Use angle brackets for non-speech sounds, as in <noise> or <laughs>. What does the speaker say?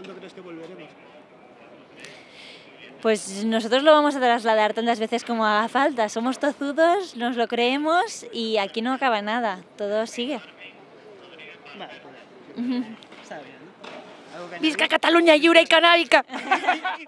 ¿Cuándo crees que volveremos? Pues nosotros lo vamos a trasladar tantas veces como haga falta. Somos tozudos, nos lo creemos y aquí no acaba nada, todo sigue. Pues, Visca Cataluña, Yura y Canábica. <laughs>